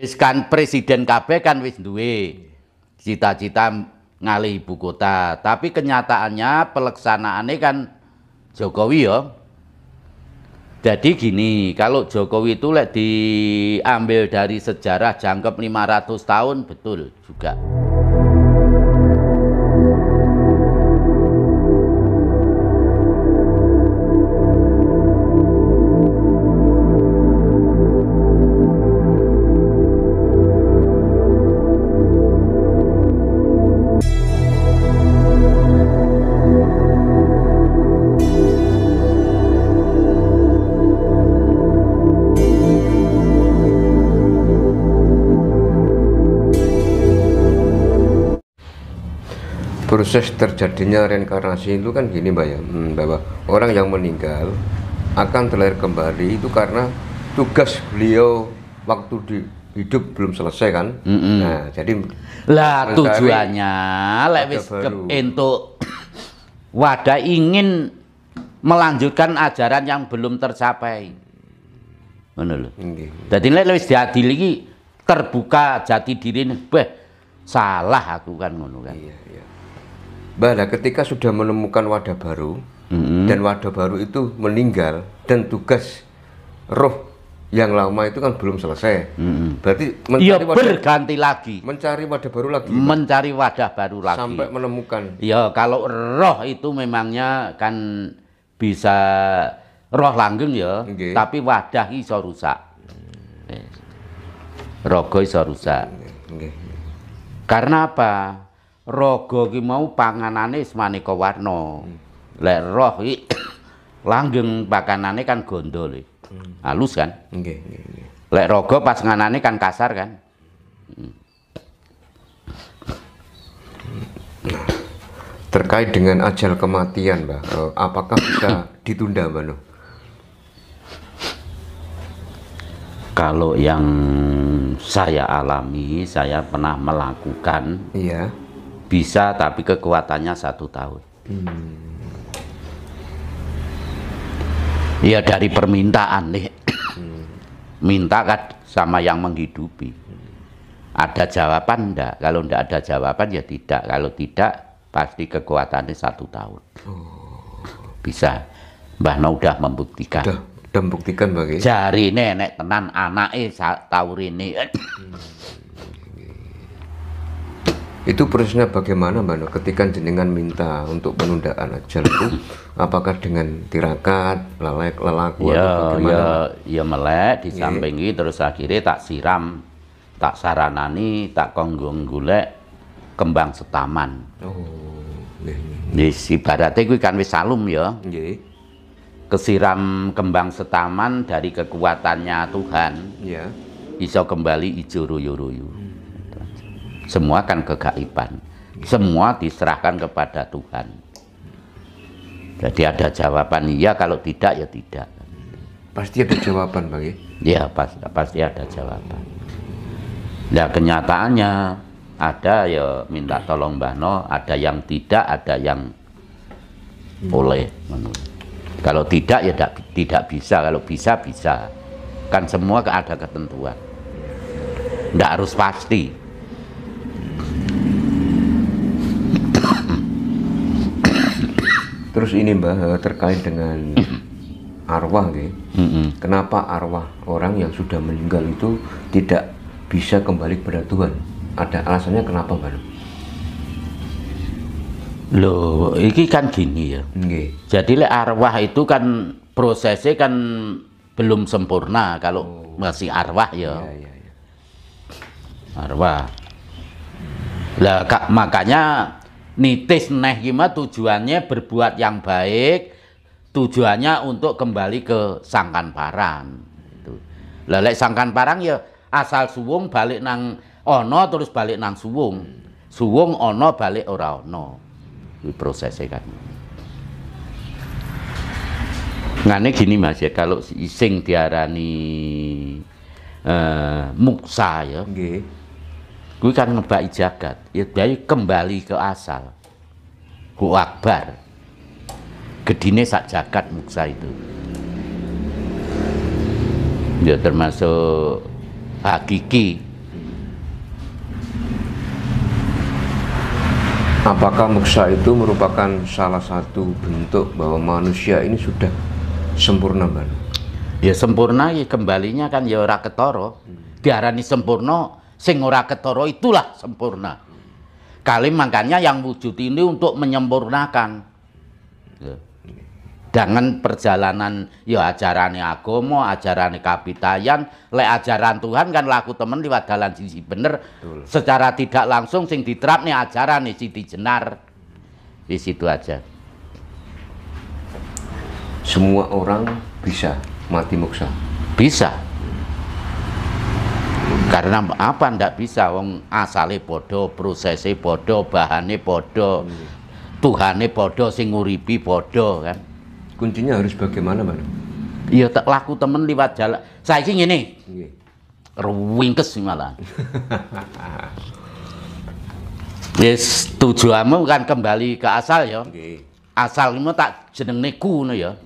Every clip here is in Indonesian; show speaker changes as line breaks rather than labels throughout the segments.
Wis kan presiden kabeh kan wis duwe cita-cita ngalih ibu kota, tapi kenyataannya pelaksanaannya kan Jokowi ya. Jadi gini, kalau Jokowi itu lek diambil dari sejarah jangkep 500 tahun betul juga.
proses terjadinya reinkarnasi itu kan gini mbak ya hmm, bahwa orang yang meninggal akan terlahir kembali itu karena tugas beliau waktu di hidup belum selesai kan mm -hmm. nah jadi
lah tujuannya lewis untuk wadah ingin melanjutkan ajaran yang belum tercapai mana lho jadi lewis diadili terbuka jati diri beh salah aku kan ngono kan iya, iya.
Bala ketika sudah menemukan wadah baru mm-hmm. dan wadah baru itu meninggal dan tugas roh yang lama itu kan belum selesai. Mm-hmm. Berarti mencari ya, wadah
berganti lagi. Mencari
wadah baru lagi. Mencari wadah baru lagi. Sampai menemukan.
Ya, kalau roh itu memangnya kan bisa roh langgeng ya, okay. tapi wadah iso rusak. Hmm. Rogo iso rusak. Okay. Karena apa? raga ki mau panganane ini warna. Hmm. Lek roh ki langgeng pakanane kan gondol. Hmm. Halus kan? Nggih, nggih, pas Lek raga kan kasar kan?
Terkait dengan ajal kematian, Mbak, eh, apakah bisa ditunda, Mbak? No? Kalau yang
saya alami, saya pernah melakukan. Iya bisa tapi kekuatannya satu tahun hmm. ya dari permintaan nih hmm. minta kan sama yang menghidupi ada jawaban enggak kalau enggak ada jawaban ya tidak kalau tidak pasti kekuatannya satu tahun oh. bisa Mbah Nau udah membuktikan udah, udah membuktikan bagi jari nenek tenan anak eh tahu ini hmm
itu prosesnya bagaimana mbak ketika jenengan minta untuk penundaan ajal itu apakah dengan tirakat lelek
lelaku ya, atau ya, ya melek disampingi yeah. terus akhirnya tak siram tak saranani tak konggong gulek kembang setaman oh di si baratnya kan wis salum ya yeah. kesiram kembang setaman dari kekuatannya Tuhan yeah. bisa kembali ijo royo royo hmm. Semua kan kegaiban. Semua diserahkan kepada Tuhan. Jadi ada jawaban iya, kalau tidak ya tidak. Pasti ada jawaban, Bang. Ya, iya, pas, pasti ada jawaban. Ya kenyataannya ada ya minta tolong Mbah No, ada yang tidak, ada yang hmm. boleh menurut. Kalau tidak ya tidak, tidak bisa, kalau bisa bisa. Kan semua ada ketentuan.
Tidak harus pasti. Terus ini Mbak eh, terkait dengan arwah gitu. Mm -hmm. Kenapa arwah orang yang sudah meninggal itu tidak bisa kembali kepada Tuhan? Ada alasannya kenapa Mbak?
Loh, ini kan gini ya. Okay. Jadi le, arwah itu kan prosesnya kan belum sempurna kalau oh. masih arwah ya. Yeah, yeah, ya. Arwah. Lah makanya nitis neh gimana tujuannya berbuat yang baik tujuannya untuk kembali ke sangkan parang itu lelek sangkan parang ya asal suwung balik nang ono terus balik nang suwung suwung ono balik ora ono itu prosesnya kan ngane gini mas ya kalau ising diarani uh, muksa ya okay gue kan ngebaki jagat ya bayi kembali ke asal ku akbar gedine sak jagat muksa itu ya termasuk hakiki
Apakah muksa itu merupakan salah satu bentuk bahwa manusia ini sudah sempurna,
Mbak? Ya sempurna ya kembalinya kan ya ora ketara. Hmm. Diarani sempurna sing ora ketoro itulah sempurna. Kali makanya yang wujud ini untuk menyempurnakan. Dengan ya. perjalanan ya ajarannya Agomo, ajarannya kapitayan, le ajaran Tuhan kan laku temen liwat jalan sisi bener. Betul. Secara tidak langsung sing nih ajaran nih Siti Jenar.
Di situ aja. Semua orang bisa mati muksa. Bisa. Karena
apa ndak bisa wong asale bodoh prosese bodoh bahannya bodoh Hmm. Tuhane padha sing nguripi padha kan. Kuncinya harus bagaimana, Mbak? Iya tak laku temen liwat jalan. saya ngene. ini Ruwingkes malah. Yes, tujuanmu kan kembali ke asal ya. Nggih. Asal tak jeneng ku ngono ya.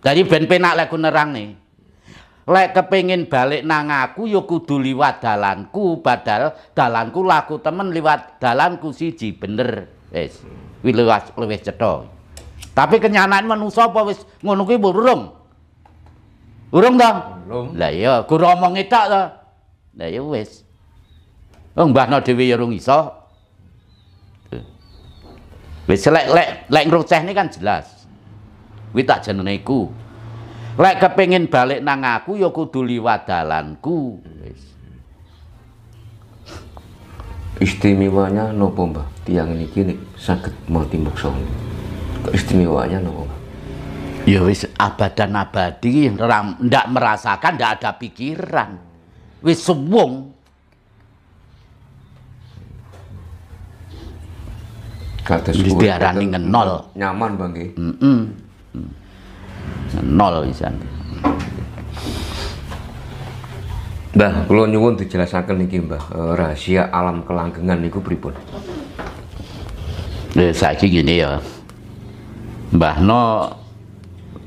Jadi ben penak lagu nerang nih lek kepengin balik nang aku ya kudu liwat dalanku badal dalanku laku temen liwat dalanku siji bener wis kuwi luwes luwes cetha tapi kenyanaan manusia apa wis ngono kuwi burung burung ta belum lah iya gur omong tok ta lah ya wis wong oh, mbahno dhewe ya urung iso wis lek lek lek ngrucehne kan jelas kuwi tak jenenge iku Lek kepingin balik nang aku ya kudu liwat dalanku.
Istimewanya nopo mbah tiang ini kini sakit mau timbuk song. Istimewanya nopo mbah. Ya wis dan
abadi ndak merasakan ndak ada pikiran. Wis Kata Kados diarani
ngenol. Nyaman Bang Mm -mm nol isan Mbah, kalau nyuwun dijelasaken niki Mbah eh, rahasia alam kelanggengan niku pripun?
Ya saiki gini ya. Mbah No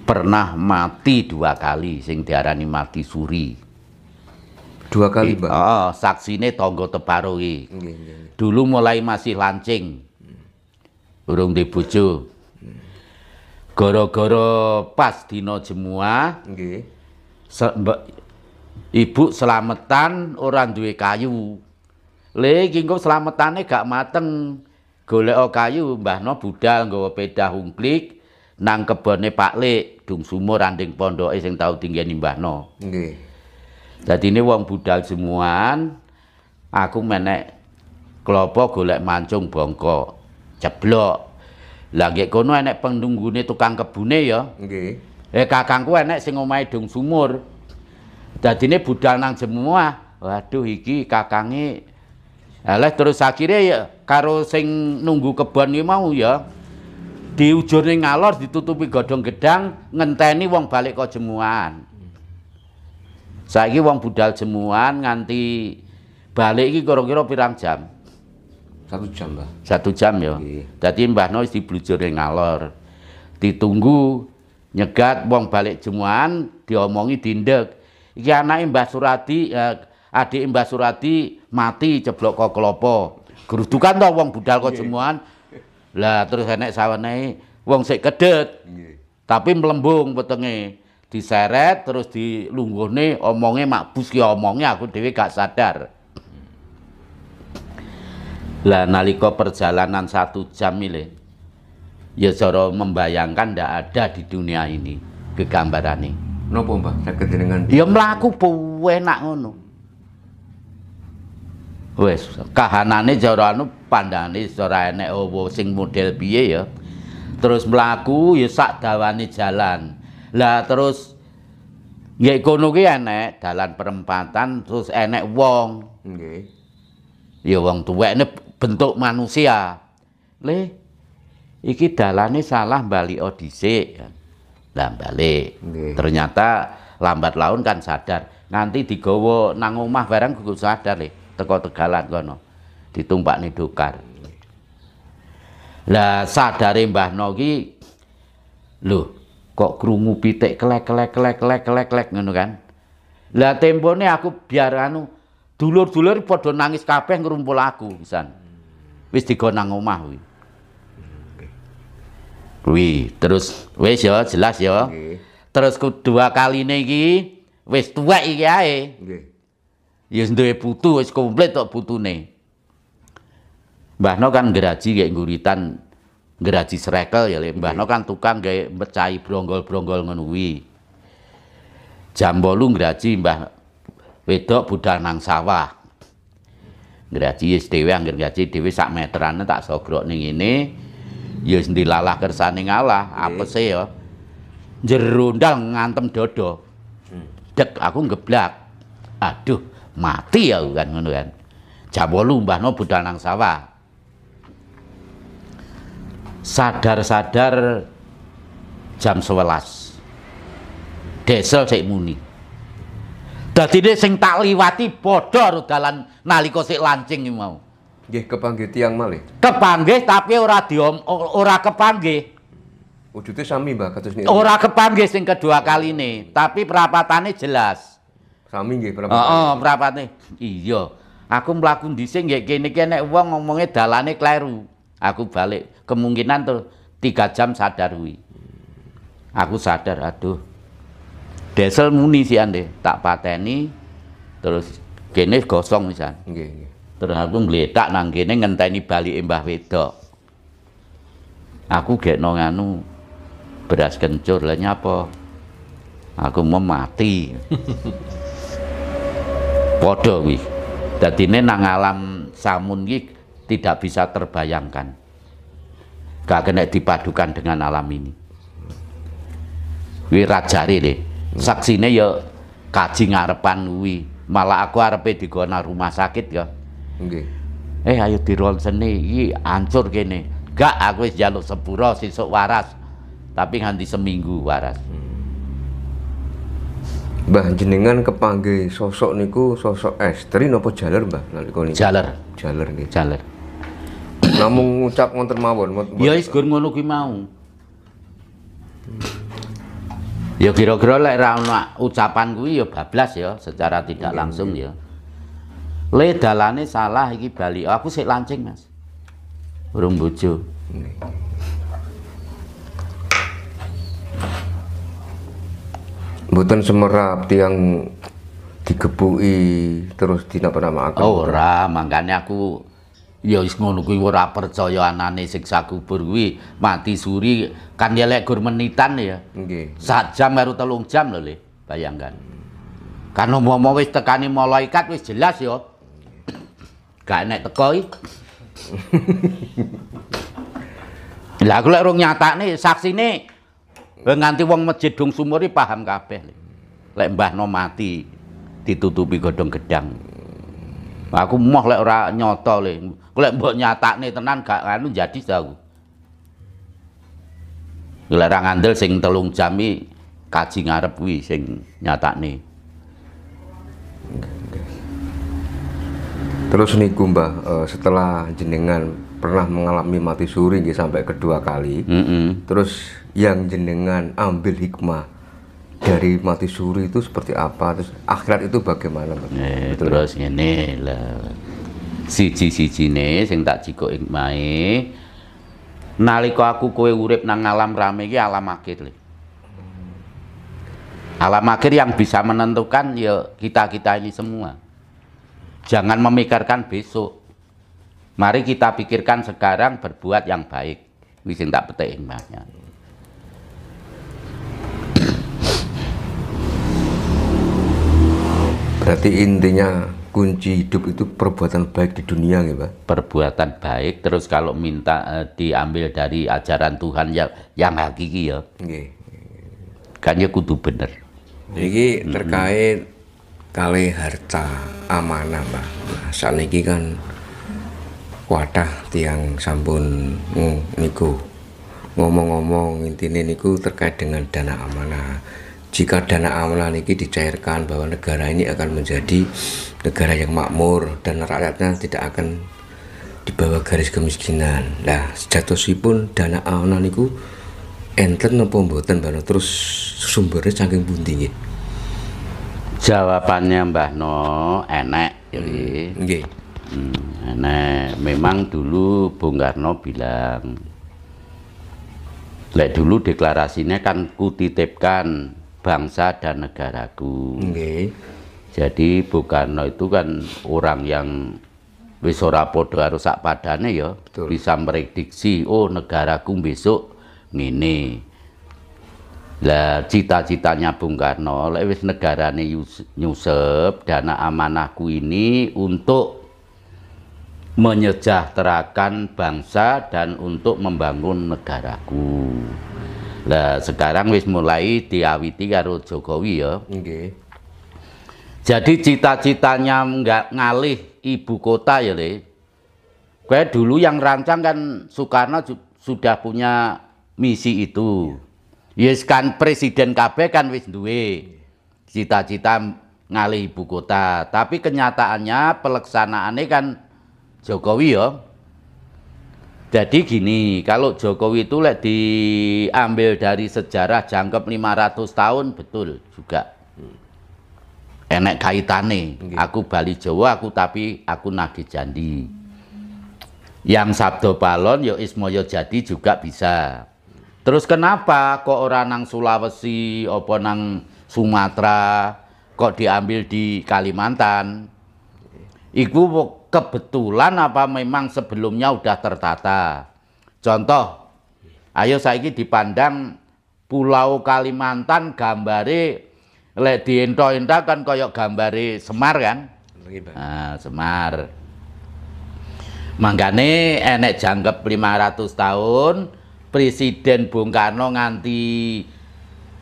pernah mati dua kali sing diarani mati suri. Dua kali, Mbah. Oh, saksine tangga teparo iki. Dulu mulai masih lancing. Urung di bojo. Goro-goro pas dino jemua. Se Ibu selametan orang duwe kayu. Le iki engko gak mateng. Golek kayu mbahno budal nggawa pedah hungklik nang kebone Pak Lek Dung Sumur randing pondoke sing tau dinggeni mbahno. Jadi ini wong budal semuan aku menek klopo golek mancung bongko ceblok lagi kono enek pendunggune tukang kebune ya. Okay. Eh kakangku enek sing omahe dong sumur. Dadine budal nang jemuah. Waduh iki kakange Alah terus akhirnya ya karo sing nunggu kebon iki mau ya diujurne ngalor ditutupi godhong gedang ngenteni wong balik ke jemuan. Saiki wong budal jemuan nganti balik iki kira-kira pirang jam? Satu jam, lah Satu jam ya. jadi iya. Dadi Mbah Nois diblujure ngalor. Ditunggu nyegat wong balik jemuan diomongi dindek. Iki anake Mbah Surati, eh, adik Mbah Surati mati ceblok kok klopo. Gerudukan to wong budal kok iya. jemuan. Lah terus enek sawenehe wong sik kedet. Iya. Tapi melembung petenge. Diseret terus dilungguhne omongnya mak ki omongnya aku dewi gak sadar lah nalika perjalanan satu jam ini ya cara membayangkan ndak ada di dunia ini kegambaran ini. napa mbah saged jenengan ya mlaku enak ngono Wes, kahanane cara anu pandane ora enek obo sing model biye ya terus melaku ya sak dawane jalan lah terus nggih kono ki enek dalan perempatan terus enek wong nggih ya wong tuwekne bentuk manusia. Le, iki dalane salah balik odisik. Ya. Lah balik. Nggih. Ternyata lambat laun kan sadar. Nanti digowo nang omah barang gugur sadar le, teko tegalan kono. Ditumpakne dokar. Lah sadare Mbah Nogi, lho kok krungu pitik klek klek klek klek klek klek ngono kan. Lah tempone aku biar anu dulur-dulur padha nangis kabeh ngrumpul aku pisan wis digonang nang omah kuwi. Hmm, kuwi terus wis ya jelas ya. Terus kedua kaline iki wis tuwek iki ae. Nggih. Ya duwe putu wis komplit tok putune. Mbah No kan geraji kayak guritan geraji serekel ya le. Mbah No kan tukang kayak mecai bronggol-bronggol ngono Jam bolu geraji Mbah wedok budal nang sawah. Ngeraji ya dhewe anggere ngaji sak meterannya tak nih ini, Ya yes, lalah kersane ngalah, sih e, ya. Jerundal ngantem dodo. Hmm. Dek aku ngeblak. Aduh, mati ya kan ngono kan. Jam mbah no budal nang sawah. Sadar-sadar jam sebelas, Desel sik muni. Dadine sing tak liwati padha dalan nalika sik lancing iki mau. Nggih kepanggih tiyang malih. Kepanggih tapi ora diom ora kepanggih.
Wujudnya sami mbak
kados niku. Ora kepanggih sing kedua kaline, tapi perapatane jelas. Sami nggih perapatane. Heeh, oh, perapatane. Iya. Aku mlaku dhisik nggih kene iki nek wong ngomonge dalane kleru. Aku balik kemungkinan tuh tiga jam sadar kuwi. Aku sadar, aduh Desel muni sih ande, tak pateni terus kene gosong misal, terhadap nggih. Terus aku nang kene ngenteni bali Mbah Wedok. Aku gak nonganu beras kencur lah nyapa. Aku mau mati. Padha jadi ini nang alam samun gik tidak bisa terbayangkan. Gak kena dipadukan dengan alam ini. Wira rajari deh saksine ya kaji ngarepan kuwi malah aku arepe digona rumah sakit ya okay. eh ayo dironseni iki hancur gini gak aku wis njaluk sepura sesuk waras tapi nganti seminggu waras hmm.
Mbah jenengan kepangge sosok niku sosok estri napa jaler Mbah nalika niku jaler jaler nggih jaler namung ngucap ngonten mawon ya wis gur ngono kuwi mau ya kira-kira
lek ra ono ucapan kuwi ya bablas ya secara tidak langsung ya le dalane salah iki bali aku sik lancing Mas urung bojo
Mboten semerap tiang digebuki terus dinapa-napa aku. Oh, ora, oh, mangkane
aku ya wis ngono kuwi ora percaya anane siksa kubur kuwi mati suri kan elek gur menitan ya nggih sak jam karo telung jam lho le bayangkan kan umpama wis tekani malaikat wis jelas ya gak enek teko iki lah aku lek rung nyatane saksine nganti wong masjid dong sumuri paham kabeh lek mbah no mati ditutupi godhong gedang aku moh lek ora nyoto le kalau buat nyata nih tenan gak anu jadi tahu. Gelarang andel sing telung jami kaji ngarep
wi sing nih. Terus nih gumba eh, setelah jenengan pernah mengalami mati suri sampai kedua kali. Mm -hmm. Terus yang jenengan ambil hikmah dari mati suri itu seperti apa? Terus akhirat itu bagaimana, Eh, terus ini lah siji siji ne sing tak jiko ing mae
nalika aku kowe urip nang alam rame iki alam akhir. Le. Alam akhir yang bisa menentukan ya kita-kita ini semua. Jangan memikirkan besok. Mari kita pikirkan sekarang berbuat yang baik.
Wis sing tak petik ing Berarti intinya kunci hidup itu perbuatan baik di dunia ya Pak?
Perbuatan baik terus kalau minta eh, diambil dari ajaran Tuhan yang yang hakiki ya. Nggih.
Kayaknya kudu bener. Iki terkait mm -hmm. kali harta amanah, Pak. Nah, saat ini kan wadah tiang sampun niku ngomong-ngomong intinya niku terkait dengan dana amanah jika dana amalan ini dicairkan bahwa negara ini akan menjadi negara yang makmur dan rakyatnya tidak akan di bawah garis kemiskinan nah pun dana amalan itu enten pembuatan baru terus sumbernya saking bunting.
jawabannya Mbah No enak jadi ya, hmm. Okay. hmm, enek memang dulu Bung Karno bilang Lek dulu deklarasinya kan kutitipkan bangsa dan negaraku. Okay. Jadi Bung Karno itu kan orang yang wis podo harus sak padane ya Betul. bisa merediksi oh negaraku besok ngene lah cita-citanya Bung Karno lek wis negarane nyusep dana amanahku ini untuk menyejahterakan bangsa dan untuk membangun negaraku Nah, sekarang wis mulai diawiti karo Jokowi ya. Okay. Jadi cita-citanya nggak ngalih ibu kota ya, Le. Kayak dulu yang rancang kan Soekarno sudah punya misi itu. ya Yes kan presiden KB kan wis duwe cita-cita ngalih ibu kota, tapi kenyataannya pelaksanaannya kan Jokowi ya. Jadi gini, kalau Jokowi itu lek diambil dari sejarah jangkep 500 tahun betul juga. Enek kaitane. Aku Bali Jawa aku tapi aku nagih Jandi. Yang Sabdo Palon yo ya Ismoyo jadi juga bisa. Terus kenapa kok orang nang Sulawesi, opo nang Sumatera, kok diambil di Kalimantan? Iku kebetulan apa memang sebelumnya udah tertata? Contoh, ayo saiki dipandang Pulau Kalimantan gambari lek diento-enta kan koyok gambari Semar kan? Nah, Semar. Manggane enek jangkep 500 tahun, Presiden Bung Karno nganti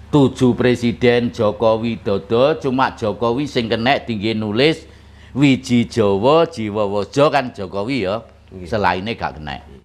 tujuh presiden Jokowi Widodo cuma Jokowi sing kenek tinggi nulis Wiji Jawa Jiwa Wojo kan Jokowi ya. Selainnya gak kena.